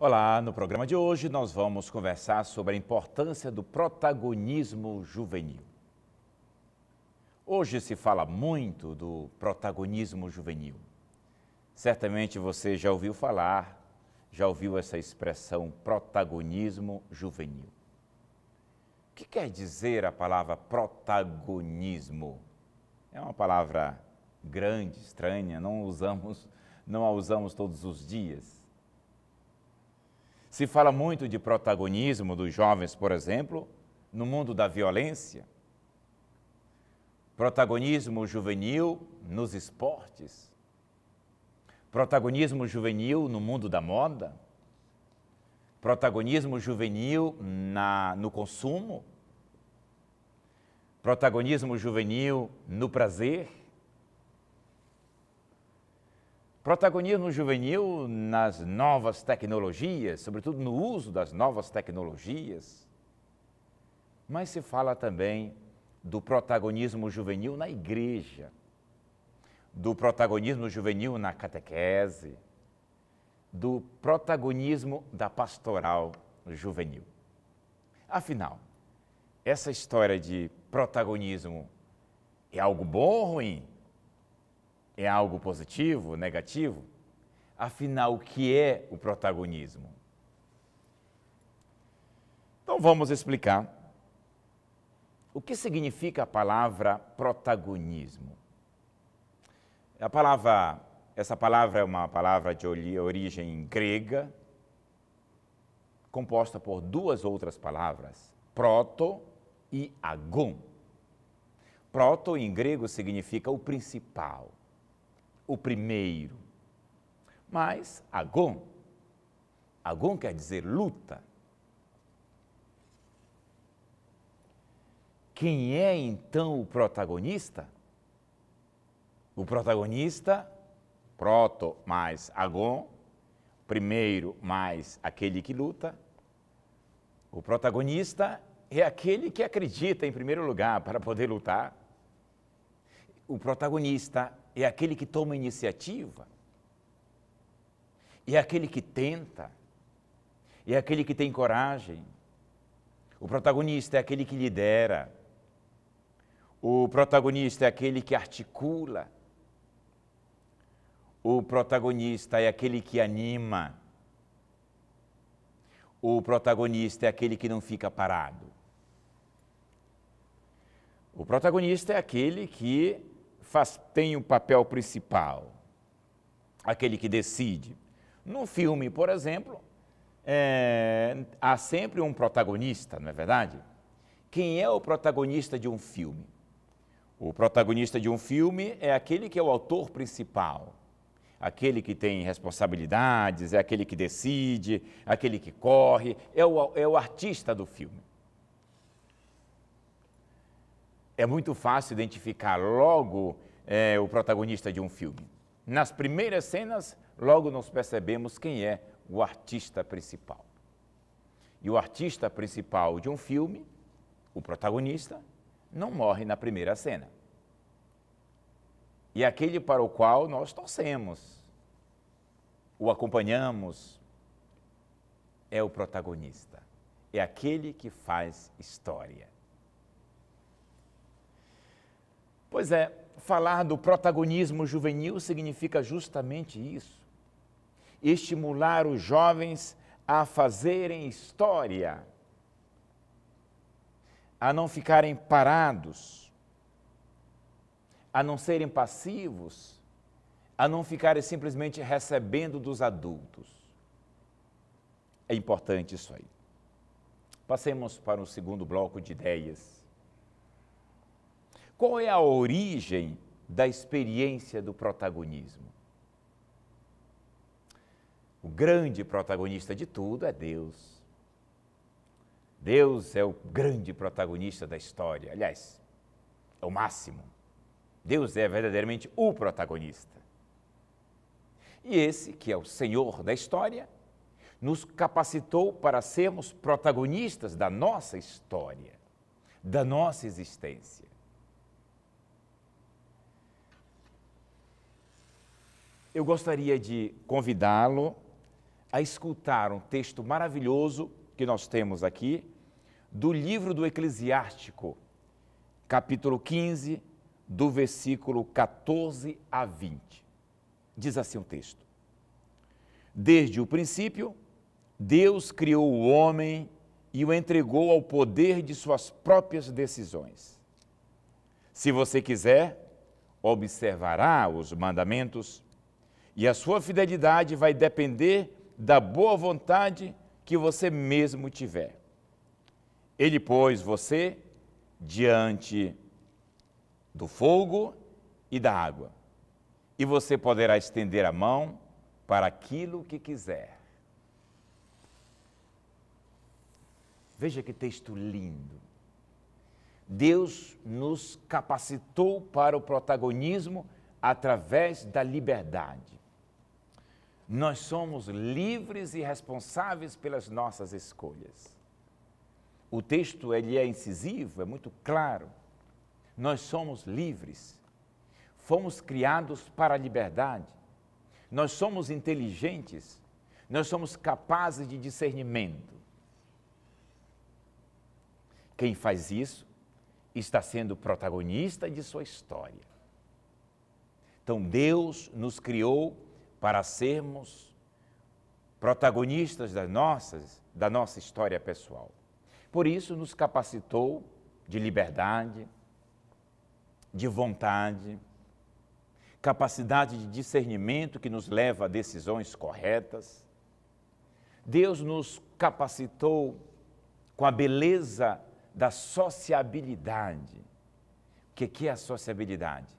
Olá, no programa de hoje nós vamos conversar sobre a importância do protagonismo juvenil. Hoje se fala muito do protagonismo juvenil. Certamente você já ouviu falar, já ouviu essa expressão protagonismo juvenil. O que quer dizer a palavra protagonismo? É uma palavra grande, estranha, não usamos, não a usamos todos os dias. Se fala muito de protagonismo dos jovens, por exemplo, no mundo da violência. Protagonismo juvenil nos esportes. Protagonismo juvenil no mundo da moda. Protagonismo juvenil na, no consumo. Protagonismo juvenil no prazer Protagonismo juvenil nas novas tecnologias, sobretudo no uso das novas tecnologias. Mas se fala também do protagonismo juvenil na igreja, do protagonismo juvenil na catequese, do protagonismo da pastoral juvenil. Afinal, essa história de protagonismo é algo bom ou ruim? é algo positivo, negativo? Afinal, o que é o protagonismo? Então vamos explicar o que significa a palavra protagonismo. A palavra, essa palavra é uma palavra de origem grega, composta por duas outras palavras, proto e agon. Proto em grego significa o principal o primeiro. Mas Agon, Agon quer dizer luta. Quem é então o protagonista? O protagonista, proto mais agon, primeiro mais aquele que luta. O protagonista é aquele que acredita em primeiro lugar para poder lutar. O protagonista é aquele que toma iniciativa, é aquele que tenta, é aquele que tem coragem. O protagonista é aquele que lidera. O protagonista é aquele que articula. O protagonista é aquele que anima. O protagonista é aquele que não fica parado. O protagonista é aquele que faz, tem o um papel principal, aquele que decide. No filme, por exemplo, é, há sempre um protagonista, não é verdade? Quem é o protagonista de um filme? O protagonista de um filme é aquele que é o autor principal, aquele que tem responsabilidades, é aquele que decide, aquele que corre, é o, é o artista do filme. é muito fácil identificar logo é, o protagonista de um filme. Nas primeiras cenas, logo nós percebemos quem é o artista principal. E o artista principal de um filme, o protagonista, não morre na primeira cena. E é aquele para o qual nós torcemos, o acompanhamos, é o protagonista. É aquele que faz história. Pois é, falar do protagonismo juvenil significa justamente isso. Estimular os jovens a fazerem história, a não ficarem parados, a não serem passivos, a não ficarem simplesmente recebendo dos adultos. É importante isso aí. Passemos para o segundo bloco de ideias. Qual é a origem da experiência do protagonismo? O grande protagonista de tudo é Deus. Deus é o grande protagonista da história. Aliás, é o máximo. Deus é verdadeiramente o protagonista. E esse, que é o Senhor da história, nos capacitou para sermos protagonistas da nossa história, da nossa existência. eu gostaria de convidá-lo a escutar um texto maravilhoso que nós temos aqui do livro do Eclesiástico, capítulo 15, do versículo 14 a 20. Diz assim o texto: Desde o princípio, Deus criou o homem e o entregou ao poder de suas próprias decisões. Se você quiser, observará os mandamentos e a sua fidelidade vai depender da boa vontade que você mesmo tiver. Ele pôs você diante do fogo e da água, e você poderá estender a mão para aquilo que quiser. Veja que texto lindo. Deus nos capacitou para o protagonismo através da liberdade nós somos livres e responsáveis pelas nossas escolhas. O texto ele é incisivo, é muito claro. Nós somos livres. Fomos criados para a liberdade. Nós somos inteligentes. Nós somos capazes de discernimento. Quem faz isso está sendo protagonista de sua história. Então Deus nos criou para sermos protagonistas das nossas, da nossa história pessoal. Por isso, nos capacitou de liberdade, de vontade, capacidade de discernimento que nos leva a decisões corretas. Deus nos capacitou com a beleza da sociabilidade. O que é a sociabilidade?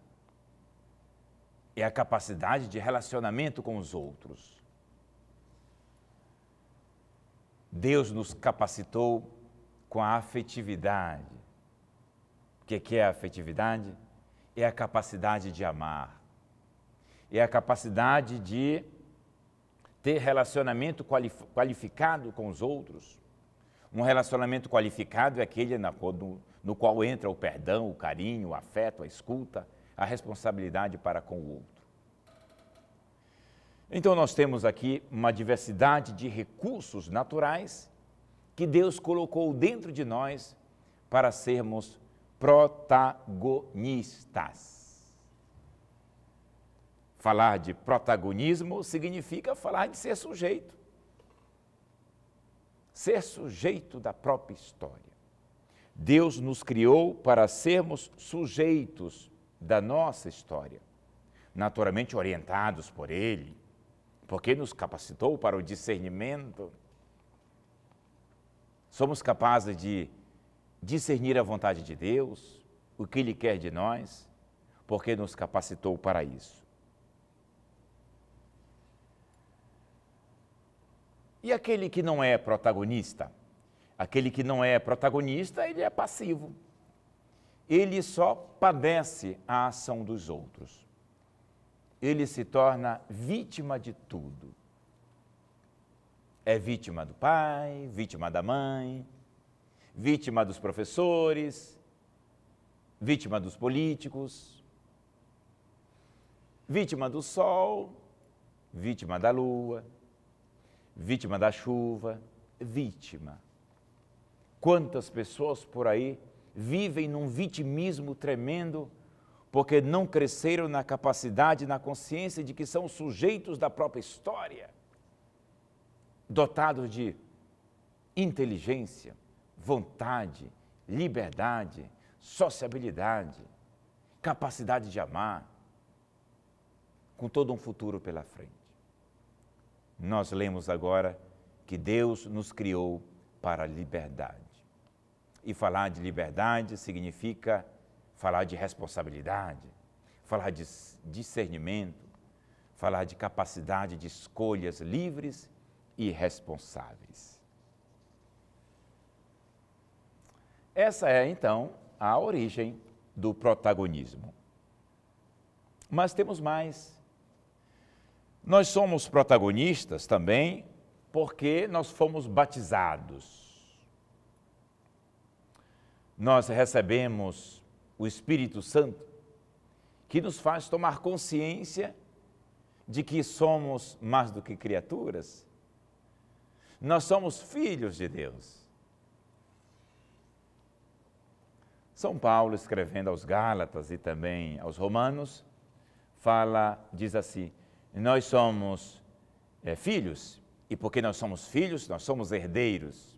é a capacidade de relacionamento com os outros. Deus nos capacitou com a afetividade. O que é, é a afetividade? É a capacidade de amar, é a capacidade de ter relacionamento qualificado com os outros. Um relacionamento qualificado é aquele no, no, no qual entra o perdão, o carinho, o afeto, a escuta, a responsabilidade para com o outro. Então, nós temos aqui uma diversidade de recursos naturais que Deus colocou dentro de nós para sermos protagonistas. Falar de protagonismo significa falar de ser sujeito. Ser sujeito da própria história. Deus nos criou para sermos sujeitos da nossa história, naturalmente orientados por Ele, porque nos capacitou para o discernimento. Somos capazes de discernir a vontade de Deus, o que Ele quer de nós, porque nos capacitou para isso. E aquele que não é protagonista? Aquele que não é protagonista, ele é passivo ele só padece a ação dos outros. Ele se torna vítima de tudo. É vítima do pai, vítima da mãe, vítima dos professores, vítima dos políticos, vítima do sol, vítima da lua, vítima da chuva, vítima. Quantas pessoas por aí vivem num vitimismo tremendo, porque não cresceram na capacidade, na consciência de que são sujeitos da própria história, dotados de inteligência, vontade, liberdade, sociabilidade, capacidade de amar, com todo um futuro pela frente. Nós lemos agora que Deus nos criou para a liberdade. E falar de liberdade significa falar de responsabilidade, falar de discernimento, falar de capacidade de escolhas livres e responsáveis. Essa é, então, a origem do protagonismo. Mas temos mais. Nós somos protagonistas também porque nós fomos batizados nós recebemos o Espírito Santo, que nos faz tomar consciência de que somos mais do que criaturas. Nós somos filhos de Deus. São Paulo, escrevendo aos Gálatas e também aos Romanos, fala, diz assim: Nós somos é, filhos, e porque nós somos filhos, nós somos herdeiros.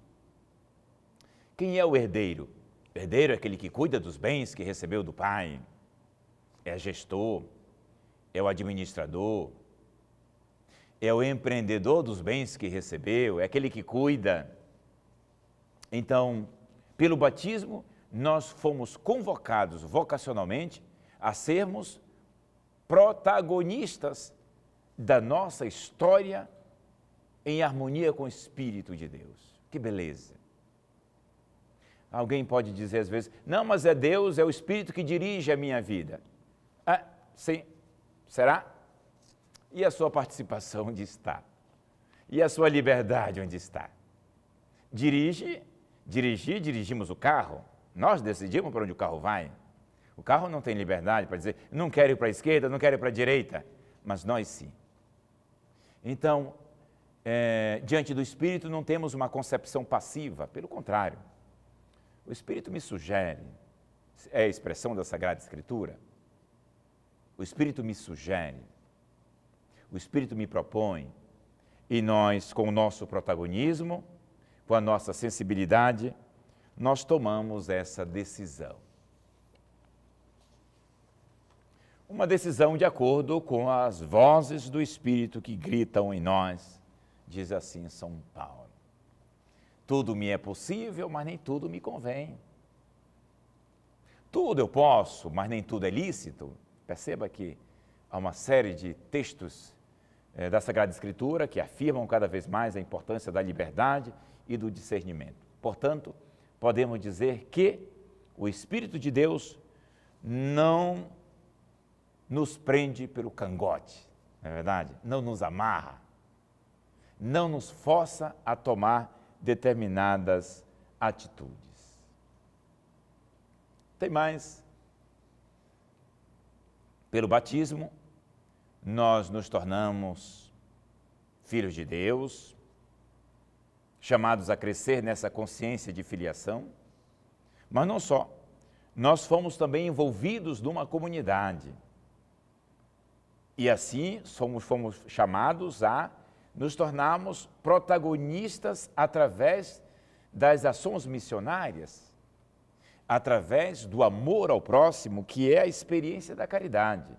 Quem é o herdeiro? Herdeiro é aquele que cuida dos bens que recebeu do Pai, é gestor, é o administrador, é o empreendedor dos bens que recebeu, é aquele que cuida. Então, pelo batismo, nós fomos convocados vocacionalmente a sermos protagonistas da nossa história em harmonia com o Espírito de Deus. Que beleza! Alguém pode dizer às vezes, não, mas é Deus, é o Espírito que dirige a minha vida. Ah, sim. Será? E a sua participação onde está? E a sua liberdade onde está? Dirige, dirigir, dirigimos o carro. Nós decidimos para onde o carro vai. O carro não tem liberdade para dizer, não quero ir para a esquerda, não quero ir para a direita. Mas nós sim. Então, é, diante do Espírito não temos uma concepção passiva, pelo contrário, o Espírito me sugere, é a expressão da Sagrada Escritura? O Espírito me sugere, o Espírito me propõe, e nós, com o nosso protagonismo, com a nossa sensibilidade, nós tomamos essa decisão. Uma decisão de acordo com as vozes do Espírito que gritam em nós, diz assim São Paulo. Tudo me é possível, mas nem tudo me convém. Tudo eu posso, mas nem tudo é lícito. Perceba que há uma série de textos eh, da Sagrada Escritura que afirmam cada vez mais a importância da liberdade e do discernimento. Portanto, podemos dizer que o Espírito de Deus não nos prende pelo cangote, não é verdade? Não nos amarra, não nos força a tomar determinadas atitudes. Tem mais. Pelo batismo, nós nos tornamos filhos de Deus, chamados a crescer nessa consciência de filiação, mas não só, nós fomos também envolvidos numa comunidade. E assim somos, fomos chamados a nos tornarmos protagonistas através das ações missionárias, através do amor ao próximo, que é a experiência da caridade.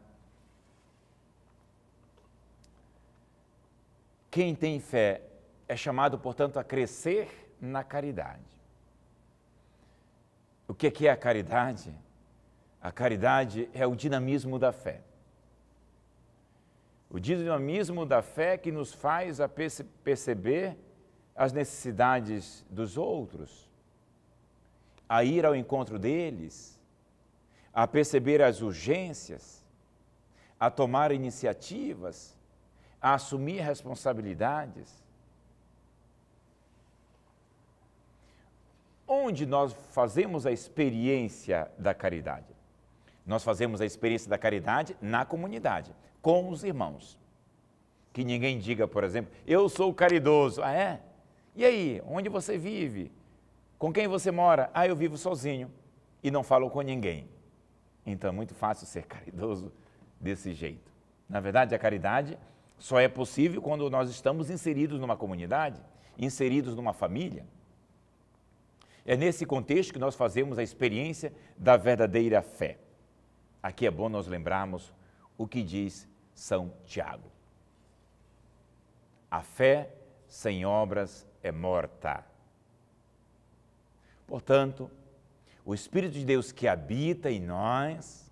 Quem tem fé é chamado, portanto, a crescer na caridade. O que é, é a caridade? A caridade é o dinamismo da fé o dinamismo da fé que nos faz a perce perceber as necessidades dos outros, a ir ao encontro deles, a perceber as urgências, a tomar iniciativas, a assumir responsabilidades. Onde nós fazemos a experiência da caridade? Nós fazemos a experiência da caridade na comunidade, com os irmãos. Que ninguém diga, por exemplo, eu sou caridoso. Ah, é? E aí, onde você vive? Com quem você mora? Ah, eu vivo sozinho e não falo com ninguém. Então é muito fácil ser caridoso desse jeito. Na verdade, a caridade só é possível quando nós estamos inseridos numa comunidade, inseridos numa família. É nesse contexto que nós fazemos a experiência da verdadeira fé. Aqui é bom nós lembrarmos o que diz São Tiago. A fé sem obras é morta. Portanto, o Espírito de Deus que habita em nós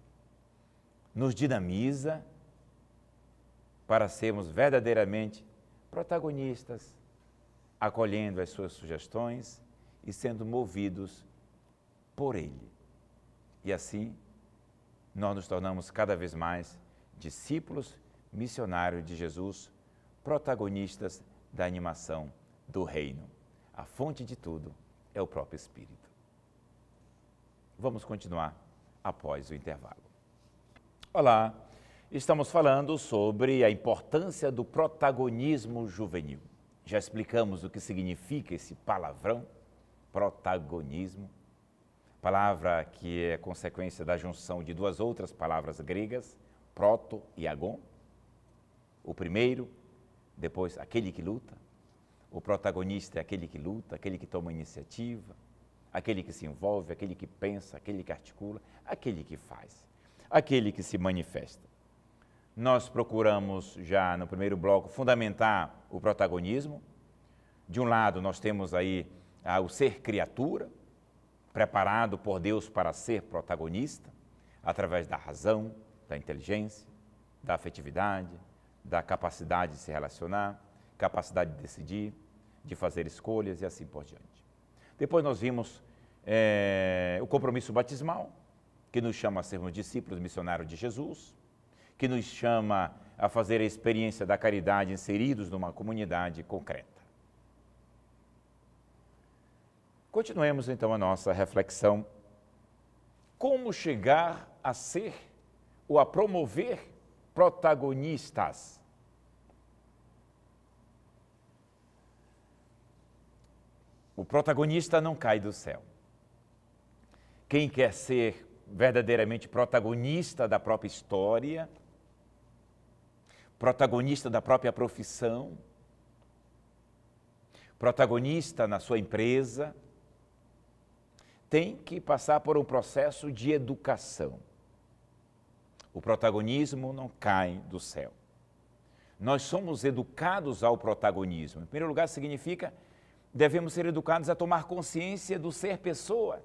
nos dinamiza para sermos verdadeiramente protagonistas, acolhendo as suas sugestões e sendo movidos por Ele. E assim, nós nos tornamos cada vez mais discípulos missionários de Jesus, protagonistas da animação do reino. A fonte de tudo é o próprio Espírito. Vamos continuar após o intervalo. Olá, estamos falando sobre a importância do protagonismo juvenil. Já explicamos o que significa esse palavrão, protagonismo palavra que é consequência da junção de duas outras palavras gregas, proto e agon. O primeiro, depois aquele que luta. O protagonista é aquele que luta, aquele que toma iniciativa, aquele que se envolve, aquele que pensa, aquele que articula, aquele que faz, aquele que se manifesta. Nós procuramos já no primeiro bloco fundamentar o protagonismo. De um lado, nós temos aí ah, o ser criatura, preparado por Deus para ser protagonista, através da razão, da inteligência, da afetividade, da capacidade de se relacionar, capacidade de decidir, de fazer escolhas e assim por diante. Depois nós vimos é, o compromisso batismal, que nos chama a sermos discípulos missionários de Jesus, que nos chama a fazer a experiência da caridade inseridos numa comunidade concreta. Continuemos então a nossa reflexão. Como chegar a ser ou a promover protagonistas? O protagonista não cai do céu. Quem quer ser verdadeiramente protagonista da própria história, protagonista da própria profissão, protagonista na sua empresa, tem que passar por um processo de educação. O protagonismo não cai do céu. Nós somos educados ao protagonismo. Em primeiro lugar, significa devemos ser educados a tomar consciência do ser pessoa,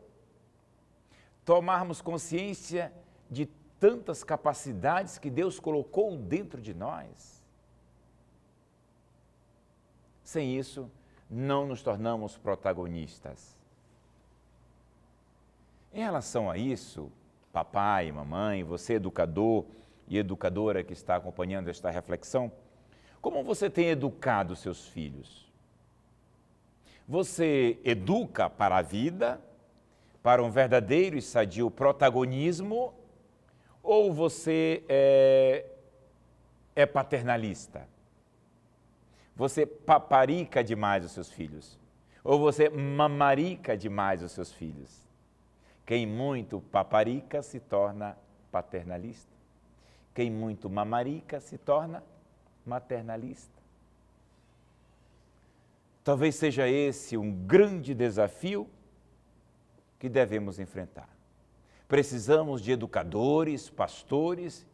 tomarmos consciência de tantas capacidades que Deus colocou dentro de nós. Sem isso, não nos tornamos protagonistas. Em relação a isso, papai, mamãe, você educador e educadora que está acompanhando esta reflexão, como você tem educado seus filhos? Você educa para a vida, para um verdadeiro e sadio protagonismo, ou você é, é paternalista? Você paparica demais os seus filhos? Ou você mamarica demais os seus filhos? Quem muito paparica se torna paternalista. Quem muito mamarica se torna maternalista. Talvez seja esse um grande desafio que devemos enfrentar. Precisamos de educadores, pastores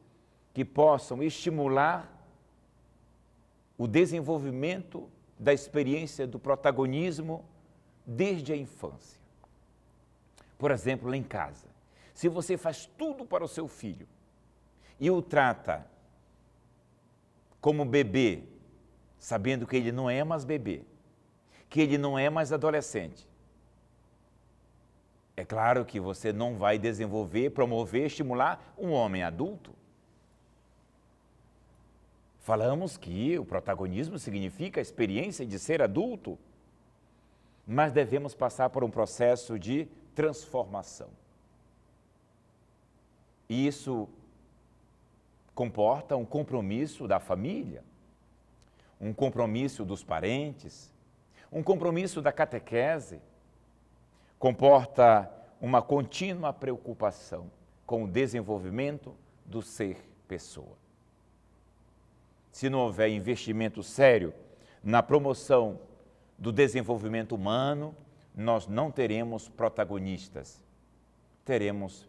que possam estimular o desenvolvimento da experiência do protagonismo desde a infância por exemplo, lá em casa, se você faz tudo para o seu filho e o trata como bebê, sabendo que ele não é mais bebê, que ele não é mais adolescente, é claro que você não vai desenvolver, promover, estimular um homem adulto. Falamos que o protagonismo significa a experiência de ser adulto, mas devemos passar por um processo de transformação. E isso comporta um compromisso da família, um compromisso dos parentes, um compromisso da catequese, comporta uma contínua preocupação com o desenvolvimento do ser pessoa. Se não houver investimento sério na promoção do desenvolvimento humano, nós não teremos protagonistas, teremos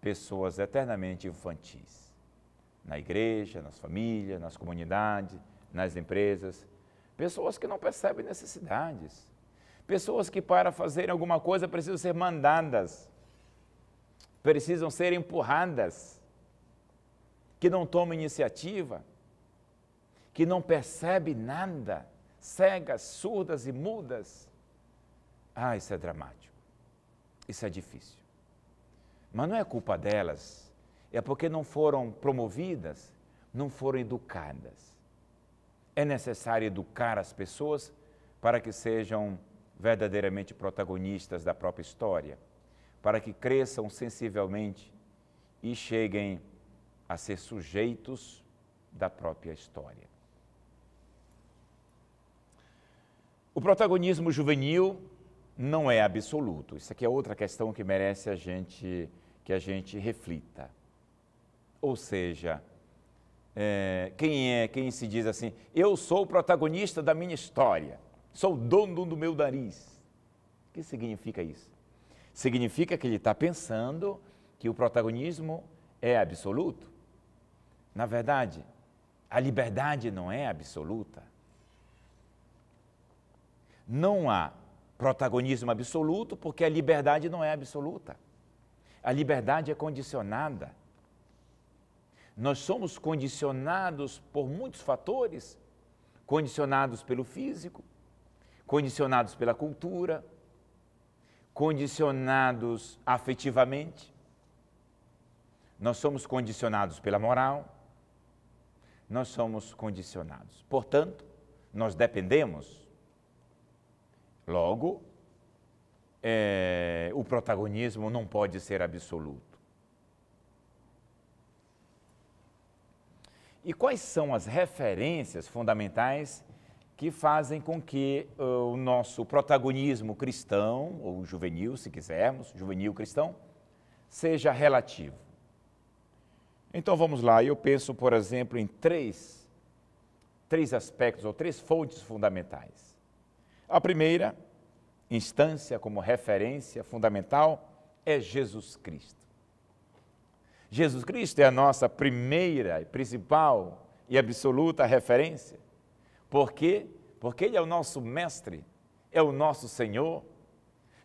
pessoas eternamente infantis. Na igreja, nas famílias, nas comunidades, nas empresas. Pessoas que não percebem necessidades. Pessoas que, para fazerem alguma coisa, precisam ser mandadas, precisam ser empurradas, que não tomam iniciativa, que não percebem nada, cegas, surdas e mudas ah, isso é dramático. Isso é difícil. Mas não é culpa delas, é porque não foram promovidas, não foram educadas. É necessário educar as pessoas para que sejam verdadeiramente protagonistas da própria história, para que cresçam sensivelmente e cheguem a ser sujeitos da própria história. O protagonismo juvenil não é absoluto. Isso aqui é outra questão que merece a gente que a gente reflita. Ou seja, é, quem é quem se diz assim, eu sou o protagonista da minha história, sou o dono do meu nariz. O que significa isso? Significa que ele está pensando que o protagonismo é absoluto. Na verdade, a liberdade não é absoluta. Não há protagonismo absoluto, porque a liberdade não é absoluta. A liberdade é condicionada. Nós somos condicionados por muitos fatores condicionados pelo físico, condicionados pela cultura, condicionados afetivamente. Nós somos condicionados pela moral, nós somos condicionados. Portanto, nós dependemos Logo, é, o protagonismo não pode ser absoluto. E quais são as referências fundamentais que fazem com que uh, o nosso protagonismo cristão, ou juvenil, se quisermos, juvenil cristão, seja relativo? Então vamos lá, eu penso, por exemplo, em três, três aspectos ou três fontes fundamentais. A primeira instância como referência fundamental é Jesus Cristo. Jesus Cristo é a nossa primeira, principal e absoluta referência. Por quê? Porque Ele é o nosso Mestre, é o nosso Senhor.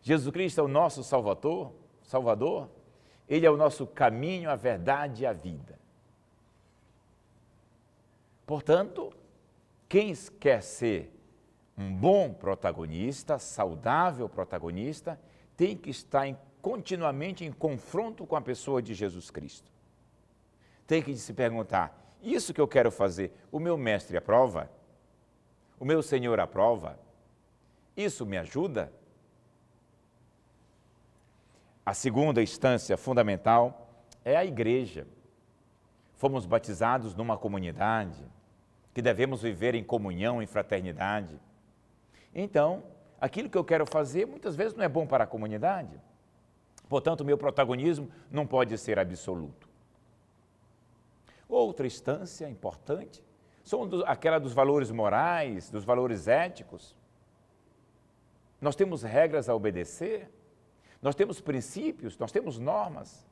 Jesus Cristo é o nosso Salvador, Salvador. Ele é o nosso caminho, a verdade e a vida. Portanto, quem quer ser um bom protagonista, saudável protagonista, tem que estar em, continuamente em confronto com a pessoa de Jesus Cristo. Tem que se perguntar: isso que eu quero fazer, o meu mestre aprova? O meu Senhor aprova? Isso me ajuda? A segunda instância fundamental é a igreja. Fomos batizados numa comunidade que devemos viver em comunhão e fraternidade. Então, aquilo que eu quero fazer muitas vezes não é bom para a comunidade. Portanto, meu protagonismo não pode ser absoluto. Outra instância importante são aquela dos valores morais, dos valores éticos. Nós temos regras a obedecer, nós temos princípios, nós temos normas.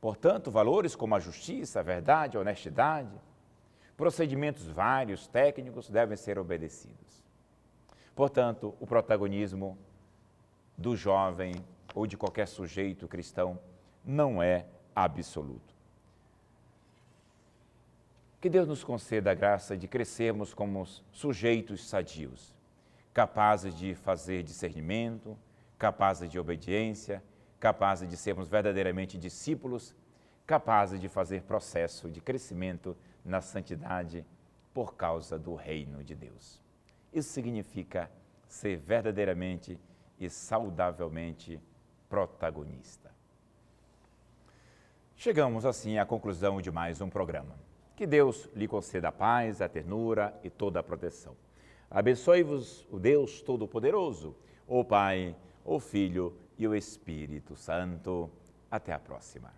Portanto, valores como a justiça, a verdade, a honestidade, Procedimentos vários, técnicos, devem ser obedecidos. Portanto, o protagonismo do jovem ou de qualquer sujeito cristão não é absoluto. Que Deus nos conceda a graça de crescermos como sujeitos sadios, capazes de fazer discernimento, capazes de obediência, capazes de sermos verdadeiramente discípulos, capazes de fazer processo de crescimento na santidade por causa do reino de Deus. Isso significa ser verdadeiramente e saudavelmente protagonista. Chegamos assim à conclusão de mais um programa. Que Deus lhe conceda a paz, a ternura e toda a proteção. Abençoe-vos o Deus Todo-Poderoso, o Pai, o Filho e o Espírito Santo. Até a próxima.